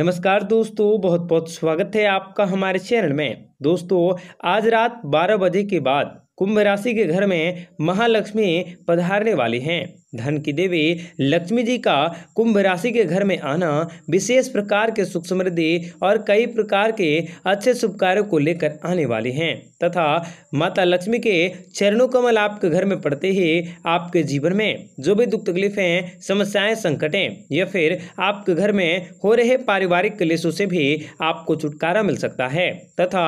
नमस्कार दोस्तों बहुत बहुत स्वागत है आपका हमारे चैनल में दोस्तों आज रात 12 बजे के बाद कुंभ राशि के घर में महालक्ष्मी पधारने वाली हैं धन की देवी लक्ष्मी जी का कुंभ राशि के घर में आना विशेष प्रकार के सुख समृद्धि और कई प्रकार के अच्छे शुभ कार्यों को लेकर आने वाले हैं तथा माता लक्ष्मी के चरणों कमल आपके घर में पड़ते ही आपके जीवन में जो भी दुख तकलीफें समस्याएं संकटें या फिर आपके घर में हो रहे पारिवारिक क्लेशों से भी आपको छुटकारा मिल सकता है तथा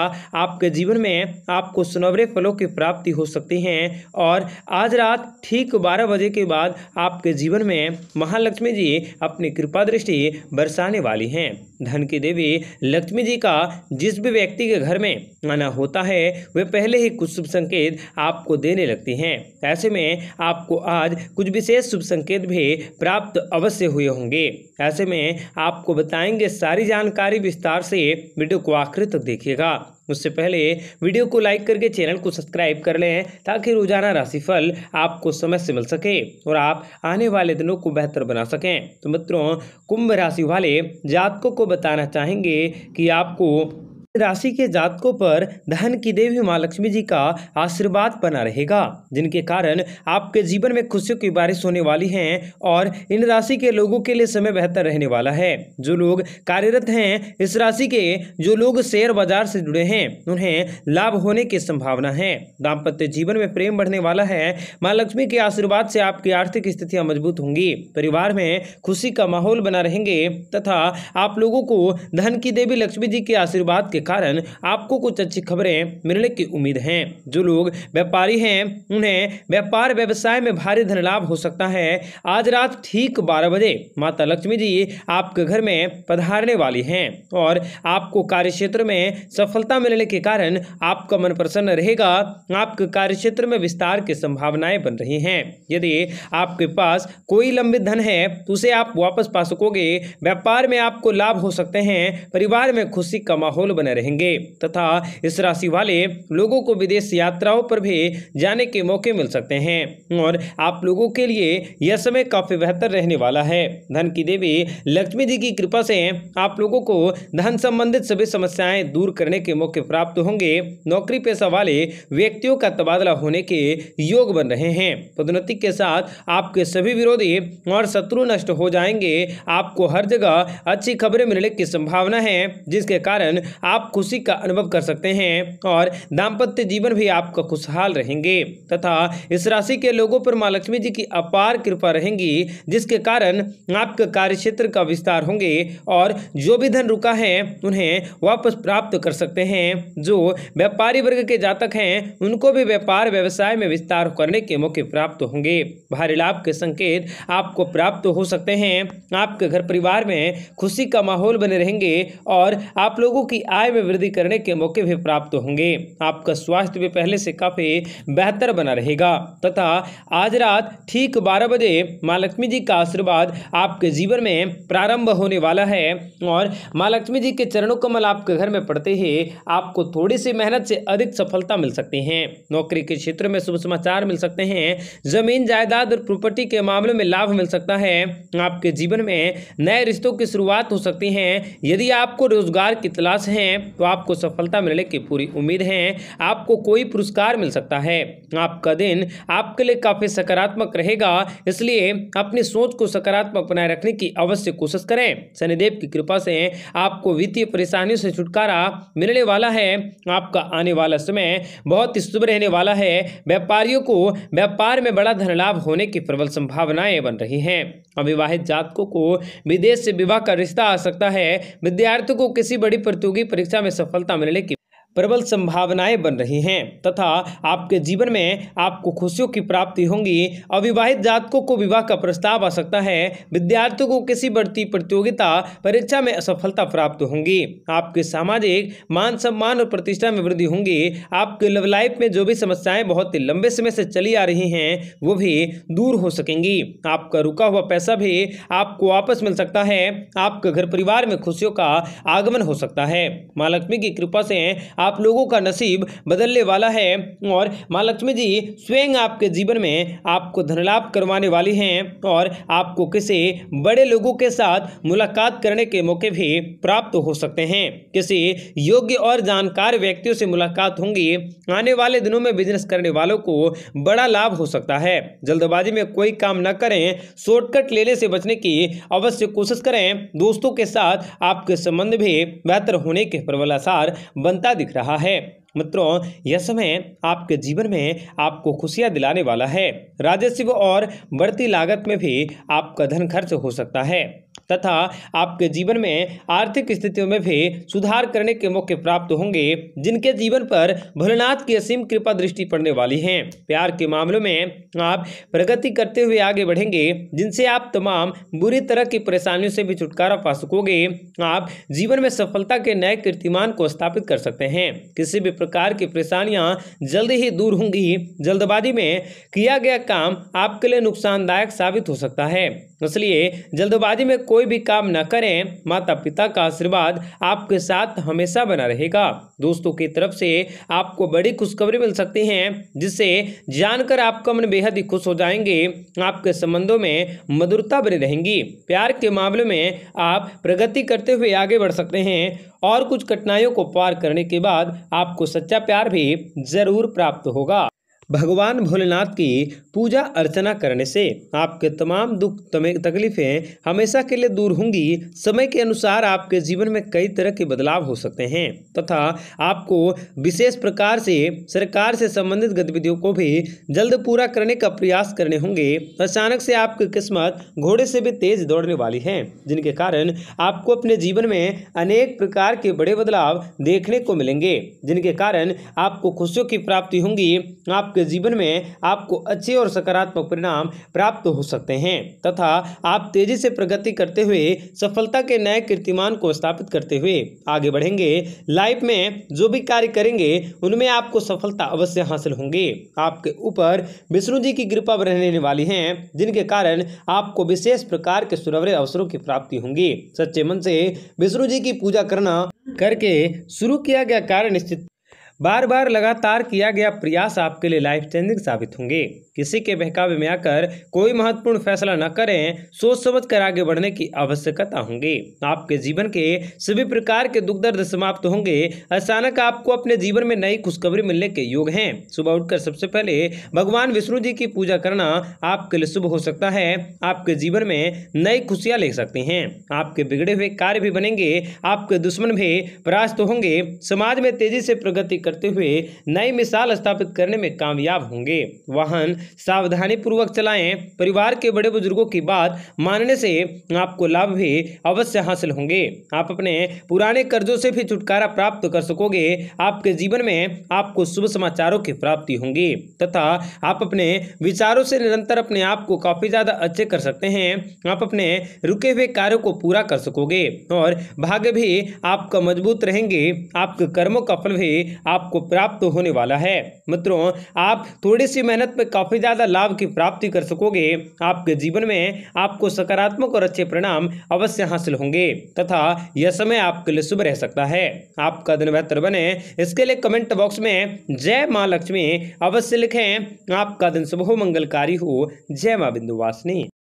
आपके जीवन में आपको सुनवरे फलों की प्राप्ति हो सकती है और आज रात ठीक बारह बजे के बाद आपके जीवन में महालक्ष्मी जी अपनी कृपा दृष्टि बरसाने वाली हैं धन की देवी लक्ष्मी जी का जिस भी व्यक्ति के घर में आना होता है वे पहले ही कुछ शुभ संकेत आपको देने लगती हैं ऐसे में आपको आज कुछ विशेष शुभ संकेत भी प्राप्त अवश्य हुए होंगे ऐसे में आपको बताएंगे सारी जानकारी विस्तार से वीडियो को आखिर तक देखिएगा उससे पहले वीडियो को लाइक करके चैनल को सब्सक्राइब कर लें ताकि रोजाना राशिफल आपको समय से मिल सके और आप आने वाले दिनों को बेहतर बना सकें तो मित्रों कुंभ राशि वाले जातकों को बताना चाहेंगे कि आपको राशि के जातकों पर धन की देवी माँ लक्ष्मी जी का आशीर्वाद बना रहेगा जिनके कारण आपके जीवन में खुशियों की बारिश होने वाली है और इन राशि के लोगों के लिए समय बेहतर रहने वाला है जो लोग कार्यरत हैं इस राशि के जो लोग शेयर बाजार से जुड़े हैं उन्हें लाभ होने की संभावना है दाम्पत्य जीवन में प्रेम बढ़ने वाला है माँ लक्ष्मी के आशीर्वाद से आपकी आर्थिक स्थितियाँ मजबूत होंगी परिवार में खुशी का माहौल बना रहेंगे तथा आप लोगों को धन की देवी लक्ष्मी जी के आशीर्वाद के कारण आपको कुछ अच्छी खबरें मिलने की उम्मीद है जो लोग व्यापारी हैं उन्हें व्यापार व्यवसाय में भारी धन लाभ हो सकता है आज रात ठीक बारह बजे माता लक्ष्मी जी आपके घर में पधारने वाली हैं और आपको क्षेत्र में सफलता मिलने के कारण आपका मन प्रसन्न रहेगा आपके कार्य क्षेत्र में विस्तार की संभावनाएं बन रही हैं यदि आपके पास कोई लंबित धन है तो उसे आप वापस पा सकोगे व्यापार में आपको लाभ हो सकते हैं परिवार में खुशी का माहौल बने रहेंगे तथा इस राशि वाले लोगों को विदेश यात्राओं पर भी जाने के मौके मिल सकते हैं और आप लोगों के लिए यह समय काफ़ी बेहतर रहने वाला है धन की देवी लक्ष्मी जी की कृपा से आप लोगों को धन संबंधित सभी समस्याएं दूर करने के मौके प्राप्त होंगे नौकरी पेशा वाले व्यक्तियों का तबादला होने के योग बन रहे हैं पदोन्नति के साथ आपके सभी विरोधी और शत्रु नष्ट हो जाएंगे आपको हर जगह अच्छी खबरें मिलने की संभावना है जिसके कारण आप आप खुशी का अनुभव कर सकते हैं और दाम्पत्य जीवन भी आपका खुशहाल रहेंगे तथा इस राशि के लोगों पर माँ लक्ष्मी जी की अपार कृपा रहेंगी जिसके कारण आपके कार्य क्षेत्र का विस्तार होंगे और जो भी धन रुका है उन्हें वापस प्राप्त कर सकते हैं जो व्यापारी वर्ग के जातक हैं उनको भी व्यापार व्यवसाय में विस्तार करने के मौके प्राप्त होंगे भारी लाभ के संकेत आपको प्राप्त हो सकते हैं आपके घर परिवार में खुशी का माहौल बने रहेंगे और आप लोगों की आय में वृद्धि करने के मौके भी प्राप्त होंगे आपका स्वास्थ्य भी पहले से काफ़ी बेहतर बना रहेगा तथा आज रात ठीक बारह बजे माँ लक्ष्मी जी का आशीर्वाद आपके जीवन में प्रारंभ होने वाला है और माँ लक्ष्मी जी के चरणों कमल आपके घर में पड़ते ही आपको थोड़ी सी मेहनत से अधिक सफलता मिल सकती है नौकरी के क्षेत्र में शुभ समाचार मिल सकते हैं जमीन जायदाद और प्रॉपर्टी के मामले में लाभ मिल सकता है आपके जीवन में नए रिश्तों की शुरुआत हो सकती है यदि आपको रोजगार की तलाश है तो आपको सफलता मिलने की पूरी उम्मीद है आपको कोई पुरस्कार मिल सकता है आपका दिन आपके लिए काफ़ी सकारात्मक रहेगा इसलिए अपनी सोच को सकारात्मक बनाए रखने की अवश्य कोशिश करें शनिदेव की कृपा से आपको वित्तीय परेशानियों से छुटकारा मिलने वाला है आपका आने वाला समय बहुत ही शुभ रहने वाला है व्यापारियों को व्यापार में बड़ा धन लाभ होने की प्रबल संभावनाएं बन रही हैं अविवाहित जातकों को विदेश से विवाह का रिश्ता आ सकता है विद्यार्थियों को किसी बड़ी प्रतियोगी परीक्षा परीक्षा में सफलता मिलने की प्रबल संभावनाएं बन रही हैं तथा आपके जीवन में आपको खुशियों की प्राप्ति होंगी अविवाहित जातकों को विवाह का प्रस्ताव आ सकता है विद्यार्थियों को किसी बढ़ती प्रतियोगिता परीक्षा में असफलता प्राप्त होंगी आपके सामाजिक मान सम्मान और प्रतिष्ठा में वृद्धि होंगी आपके लव लाइफ में जो भी समस्याएं बहुत लंबे समय से चली आ रही हैं वो भी दूर हो सकेंगी आपका रुका हुआ पैसा भी आपको वापस मिल सकता है आपके घर परिवार में खुशियों का आगमन हो सकता है माँ लक्ष्मी की कृपा से आप लोगों का नसीब बदलने वाला है और माँ लक्ष्मी जी स्वयं आपके जीवन में आपको धनलाभ करवाने वाली हैं और आपको किसी बड़े लोगों के साथ मुलाकात करने के मौके भी प्राप्त हो सकते हैं किसी योग्य और जानकार व्यक्तियों से मुलाकात होंगी आने वाले दिनों में बिजनेस करने वालों को बड़ा लाभ हो सकता है जल्दबाजी में कोई काम न करें शॉर्टकट लेने से बचने की अवश्य कोशिश करें दोस्तों के साथ आपके संबंध भी बेहतर होने के प्रबल आसार बनता दिख लग रहा है मित्रों यह समय आपके जीवन में आपको खुशियां दिलाने वाला है राजस्व और बढ़ती लागत में भी आपका धन खर्च हो सकता है तथा आपके जीवन में आर्थिक स्थितियों में भी सुधार करने के मौके प्राप्त होंगे जिनके जीवन पर भोलेनाथ की असीम कृपा दृष्टि पड़ने वाली है प्यार के मामलों में आप प्रगति करते हुए आगे बढ़ेंगे जिनसे आप तमाम बुरी तरह की परेशानियों से भी छुटकारा पा सकोगे आप जीवन में सफलता के नए कीर्तिमान को स्थापित कर सकते हैं किसी भी प्रकार की परेशानियां जल्द ही दूर होंगी जल्दबाजी में किया गया काम आपके लिए नुकसानदायक साबित हो सकता है इसलिए जल्दबाजी में कोई भी काम न करें माता पिता का आशीर्वाद आपके साथ हमेशा बना रहेगा दोस्तों की तरफ से आपको बड़ी खुशखबरी मिल सकती है जिससे जानकर आपका मन बेहद ही खुश हो जाएंगे आपके संबंधों में मधुरता बनी रहेंगी प्यार के मामले में आप प्रगति करते हुए आगे बढ़ सकते हैं और कुछ कठिनाइयों को पार करने के बाद आपको सच्चा प्यार भी जरूर प्राप्त होगा भगवान भोलेनाथ की पूजा अर्चना करने से आपके तमाम दुख तकलीफ़ें हमेशा के लिए दूर होंगी समय के अनुसार आपके जीवन में कई तरह के बदलाव हो सकते हैं तथा आपको विशेष प्रकार से सरकार से संबंधित गतिविधियों को भी जल्द पूरा करने का प्रयास करने होंगे अचानक से आपकी किस्मत घोड़े से भी तेज दौड़ने वाली है जिनके कारण आपको अपने जीवन में अनेक प्रकार के बड़े बदलाव देखने को मिलेंगे जिनके कारण आपको खुशियों की प्राप्ति होंगी आपके आपके जीवन में आपको अच्छे और सकारात्मक परिणाम प्राप्त हो सकते हैं तथा आप तेजी से प्रगति करते हुए सफलता के नए कीर्तिमान को स्थापित करते हुए आगे बढ़ेंगे लाइफ में जो भी कार्य करेंगे उनमें आपको सफलता अवश्य हासिल होंगी आपके ऊपर विष्णु जी की कृपा रहने वाली है जिनके कारण आपको विशेष प्रकार के सुरवरे अवसरों की प्राप्ति होंगी सच्चे मन से विष्णु जी की पूजा करना करके शुरू किया गया कारण स्थित बार बार लगातार किया गया प्रयास आपके लिए लाइफ चेंजिंग साबित होंगे किसी के बहकावे में आकर कोई महत्वपूर्ण फैसला न करें सोच समझ कर आगे बढ़ने की आवश्यकता होंगे आपके जीवन के सभी प्रकार के दुख दर्द समाप्त होंगे अचानक आपको अपने जीवन में नई खुशखबरी मिलने के योग हैं सुबह उठकर सबसे पहले भगवान विष्णु जी की पूजा करना आपके लिए शुभ हो सकता है आपके जीवन में नई खुशियाँ ले सकते हैं आपके बिगड़े हुए कार्य भी बनेंगे आपके दुश्मन भी परास्त होंगे समाज में तेजी से प्रगति कर करते हुए नई मिसाल स्थापित करने में कामयाब होंगे वाहन सावधानी पूर्वक चलाएं परिवार के बड़े बुजुर्गों की बात मानने से आपको लाभ भी अवश्य हासिल होंगे आप अपने पुराने कर्जों से भी छुटकारा प्राप्त कर सकोगे आपके जीवन में आपको शुभ समाचारों की प्राप्ति होंगी तथा आप अपने विचारों से निरंतर अपने आप को काफ़ी ज़्यादा अच्छे कर सकते हैं आप अपने रुके हुए कार्यों को पूरा कर सकोगे और भाग्य भी आपका मजबूत रहेंगे आपके कर्मों का फल भी आप आपको प्राप्त होने वाला है मित्रों आप थोड़ी सी मेहनत में काफ़ी ज़्यादा लाभ की प्राप्ति कर सकोगे आपके जीवन में आपको सकारात्मक और अच्छे परिणाम अवश्य हासिल होंगे तथा यह समय आपके लिए शुभ रह सकता है आपका दिन बेहतर बने इसके लिए कमेंट बॉक्स में जय माँ लक्ष्मी अवश्य लिखें आपका दिन शुभ हो मंगलकारी हो जय माँ बिंदुवासिनी